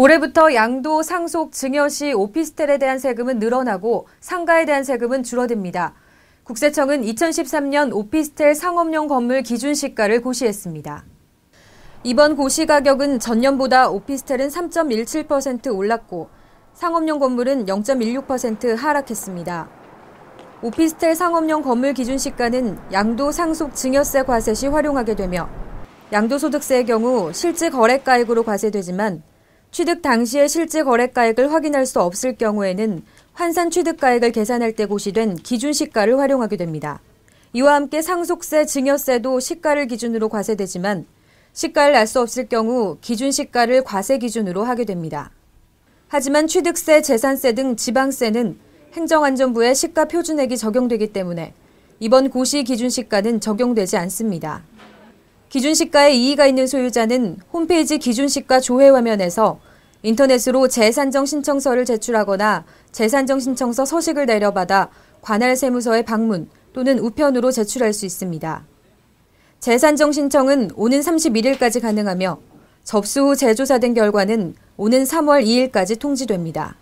올해부터 양도, 상속, 증여시 오피스텔에 대한 세금은 늘어나고 상가에 대한 세금은 줄어듭니다. 국세청은 2013년 오피스텔 상업용 건물 기준 시가를 고시했습니다. 이번 고시 가격은 전년보다 오피스텔은 3.17% 올랐고 상업용 건물은 0.16% 하락했습니다. 오피스텔 상업용 건물 기준 시가는 양도 상속 증여세 과세 시 활용하게 되며 양도소득세의 경우 실제 거래가액으로 과세되지만 취득 당시의 실제 거래가액을 확인할 수 없을 경우에는 환산 취득가액을 계산할 때 고시된 기준 시가를 활용하게 됩니다. 이와 함께 상속세, 증여세도 시가를 기준으로 과세되지만 시가를 알 수 없을 경우 기준 시가를 과세 기준으로 하게 됩니다. 하지만 취득세, 재산세 등 지방세는 행정안전부의 시가 표준액이 적용되기 때문에 이번 고시 기준 시가는 적용되지 않습니다. 기준시가에 이의가 있는 소유자는 홈페이지 기준시가 조회 화면에서 인터넷으로 재산정 신청서를 제출하거나 재산정 신청서 서식을 내려받아 관할 세무서에 방문 또는 우편으로 제출할 수 있습니다. 재산정 신청은 오는 31일까지 가능하며 접수 후 재조사된 결과는 오는 3월 2일까지 통지됩니다.